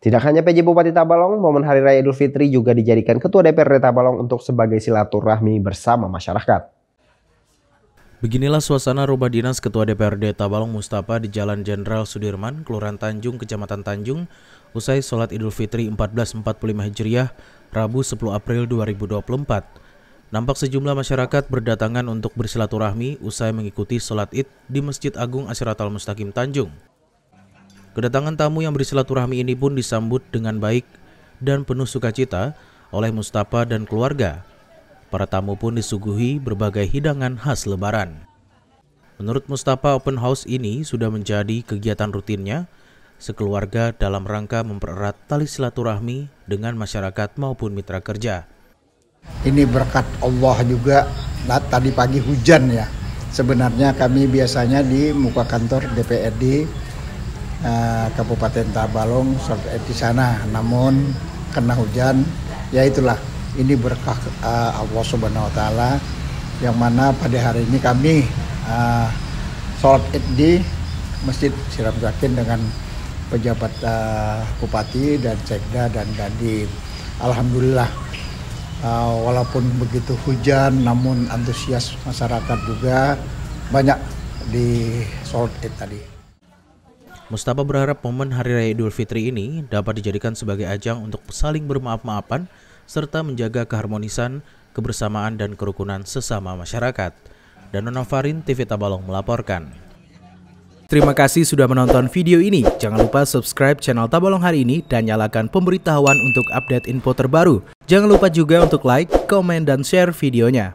Tidak hanya PJ Bupati Tabalong, momen Hari Raya Idul Fitri juga dijadikan Ketua DPRD Tabalong untuk sebagai silaturahmi bersama masyarakat. Beginilah suasana rumah dinas Ketua DPRD Tabalong Mustafa di Jalan Jenderal Sudirman, Kelurahan Tanjung, Kecamatan Tanjung, usai sholat Idul Fitri 1445 Hijriah, Rabu 10 April 2024. Nampak sejumlah masyarakat berdatangan untuk bersilaturahmi usai mengikuti sholat id di Masjid Agung Asyratul Mustaqim Tanjung. Kedatangan tamu yang bersilaturahmi ini pun disambut dengan baik dan penuh sukacita oleh Mustafa dan keluarga. Para tamu pun disuguhi berbagai hidangan khas lebaran. Menurut Mustafa, open house ini sudah menjadi kegiatan rutinnya sekeluarga dalam rangka mempererat tali silaturahmi dengan masyarakat maupun mitra kerja. Ini berkat Allah juga, nah, tadi pagi hujan ya. Sebenarnya kami biasanya di muka kantor DPRD Eh, Kabupaten Tabalong di sana. Namun kena hujan, ya itulah ini berkah uh, Allah Subhanahu Wa Taala yang mana pada hari ini kami uh, sholat id di Masjid Siram Zakin dengan pejabat uh, bupati dan sekda dan dandim. Alhamdulillah uh, walaupun begitu hujan namun antusias masyarakat juga banyak di sholat id tadi. Mustafa berharap momen Hari Raya Idul Fitri ini dapat dijadikan sebagai ajang untuk saling bermaaf-maafan serta menjaga keharmonisan, kebersamaan, dan kerukunan sesama masyarakat. Dan Nonovarin TV Tabalong melaporkan. Terima kasih sudah menonton video ini. Jangan lupa subscribe channel Tabalong hari ini dan nyalakan pemberitahuan untuk update info terbaru. Jangan lupa juga untuk like, komen, dan share videonya.